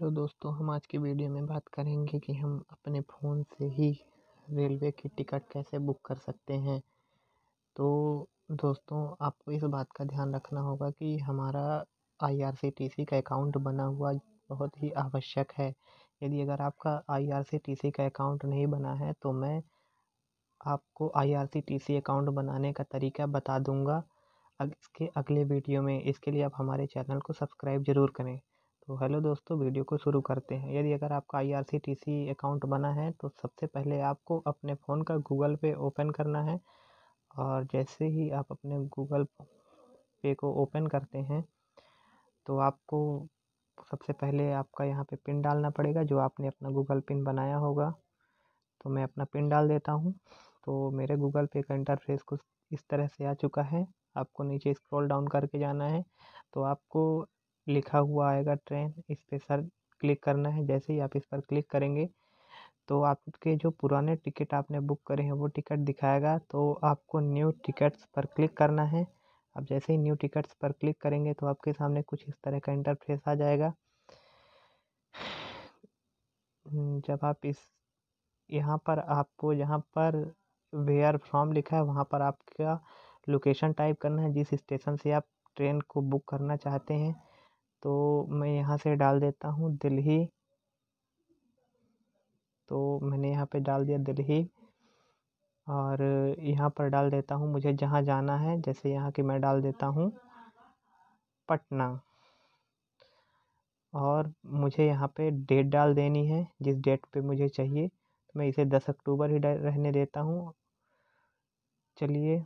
hello तो दोस्तों हम आज की वीडियो में बात करेंगे कि हम अपने फ़ोन से ही रेलवे की टिकट कैसे बुक कर सकते हैं तो दोस्तों आपको इस बात का ध्यान रखना होगा कि हमारा आईआरसीटीसी का अकाउंट बना हुआ बहुत ही आवश्यक है यदि अगर आपका आईआरसीटीसी का अकाउंट नहीं बना है तो मैं आपको आईआरसीटीसी अकाउंट बनाने का तरीका बता दूँगा इसके अगले वीडियो में इसके लिए आप हमारे चैनल को सब्सक्राइब ज़रूर करें तो हेलो दोस्तों वीडियो को शुरू करते हैं यदि अगर आपका सी अकाउंट बना है तो सबसे पहले आपको अपने फ़ोन का गूगल पे ओपन करना है और जैसे ही आप अपने गूगल पे को ओपन करते हैं तो आपको सबसे पहले आपका यहाँ पे पिन डालना पड़ेगा जो आपने अपना गूगल पिन बनाया होगा तो मैं अपना पिन डाल देता हूँ तो मेरे गूगल पे का इंटरफेस कुछ इस तरह से आ चुका है आपको नीचे स्क्रॉल डाउन करके जाना है तो आपको लिखा हुआ आएगा ट्रेन इस पर सर क्लिक करना है जैसे ही आप इस पर क्लिक करेंगे तो आपके जो पुराने टिकट आपने बुक करे हैं वो टिकट दिखाएगा तो आपको न्यू टिकट्स पर क्लिक करना है आप जैसे ही न्यू टिकट्स पर क्लिक करेंगे तो आपके सामने कुछ इस तरह का इंटरफेस आ जाएगा हम्म, जब आप इस यहाँ पर आपको यहाँ पर वेयर फ्रॉम लिखा है वहाँ पर आपका लोकेशन टाइप करना है जिस स्टेशन से आप ट्रेन को बुक करना चाहते हैं तो मैं यहाँ से डाल देता हूँ दिल्ली तो मैंने यहाँ पे डाल दिया दिल्ली और यहाँ पर डाल देता हूँ मुझे जहाँ जाना है जैसे यहाँ की मैं डाल देता हूँ पटना और मुझे यहाँ पे डेट डाल देनी है जिस डेट पे मुझे चाहिए तो मैं इसे दस अक्टूबर ही रहने देता हूँ चलिए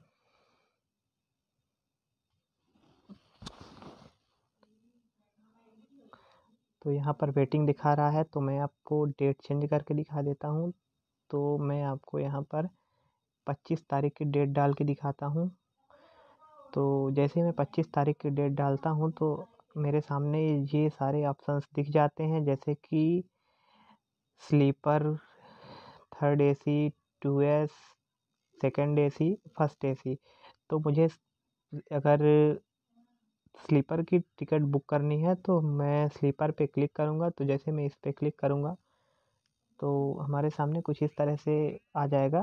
तो यहाँ पर वेटिंग दिखा रहा है तो मैं आपको डेट चेंज करके दिखा देता हूँ तो मैं आपको यहाँ पर पच्चीस तारीख की डेट डाल के दिखाता हूँ तो जैसे मैं पच्चीस तारीख की डेट डालता हूँ तो मेरे सामने ये सारे ऑप्शंस दिख जाते हैं जैसे कि sleeper third AC two S second A C first A C तो मुझे अगर स्लीपर की टिकट बुक करनी है तो मैं स्लीपर पे क्लिक करूँगा तो जैसे मैं इस पर क्लिक करूँगा तो हमारे सामने कुछ इस तरह से आ जाएगा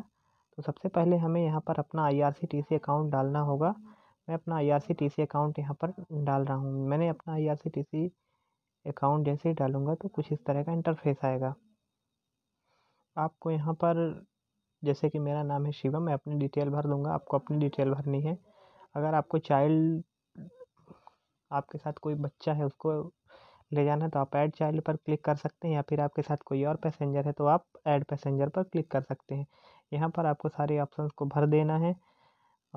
तो सबसे पहले हमें यहाँ पर अपना I R C T C account डालना होगा मैं अपना I R C T C account यहाँ पर डाल रहा हूँ मैंने अपना I R C T C account जैसे ही डालूँगा तो कुछ इस तरह का इंटरफेस आएगा आपको यहाँ पर जैसे कि मेरा नाम है शिवम मैं अपनी डिटेल भर दूँगा आपको अपनी डिटेल भरनी है अगर आपको चाइल्ड आपके साथ कोई बच्चा है उसको ले जाना है तो आप ऐड चाइल्ड पर क्लिक कर सकते हैं या फिर आपके साथ कोई और पैसेंजर है तो आप ऐड पैसेंजर पर क्लिक कर सकते हैं यहाँ पर आपको सारे ऑप्शन को भर देना है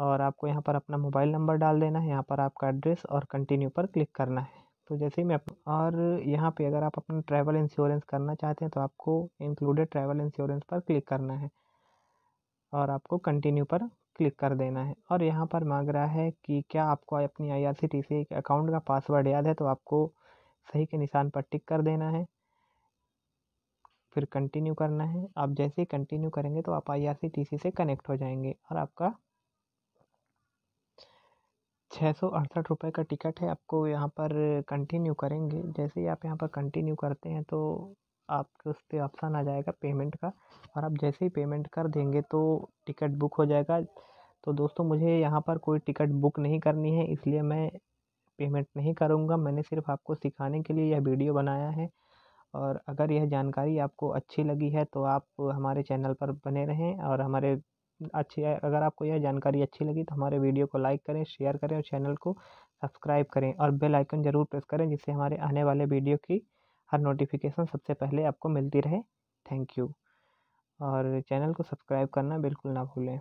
और आपको यहाँ पर अपना मोबाइल नंबर डाल देना है यहाँ पर आपका एड्रेस और कंटिन्यू पर क्लिक करना है तो जैसे ही मैं और यहाँ पे अगर आप अपना ट्रैवल इंश्योरेंस करना चाहते हैं तो आपको इंक्लूडेड ट्रैवल इंश्योरेंस पर क्लिक करना है और आपको कंटिन्यू पर क्लिक कर देना है और यहाँ पर मांग रहा है कि क्या आपको अपनी आई आर अकाउंट का पासवर्ड याद है तो आपको सही के निशान पर टिक कर देना है फिर कंटिन्यू करना है आप जैसे ही कंटिन्यू करेंगे तो आप आईआरसीटीसी से कनेक्ट हो जाएंगे और आपका छः सौ अड़सठ रुपये का टिकट है आपको यहाँ पर कंटिन्यू करेंगे जैसे ही आप यहाँ पर कंटिन्यू करते हैं तो आपके उस पर ऑप्शन आ जाएगा पेमेंट का और आप जैसे ही पेमेंट कर देंगे तो टिकट बुक हो जाएगा तो दोस्तों मुझे यहाँ पर कोई टिकट बुक नहीं करनी है इसलिए मैं पेमेंट नहीं करूँगा मैंने सिर्फ आपको सिखाने के लिए यह वीडियो बनाया है और अगर यह जानकारी आपको अच्छी लगी है तो आप हमारे चैनल पर बने रहें और हमारे अच्छे अगर आपको यह जानकारी अच्छी लगी तो हमारे वीडियो को लाइक करें शेयर करें और चैनल को सब्सक्राइब करें और बेल आइकन ज़रूर प्रेस करें जिससे हमारे आने वाले वीडियो की हर नोटिफिकेशन सबसे पहले आपको मिलती रहे थैंक यू और चैनल को सब्सक्राइब करना बिल्कुल ना भूलें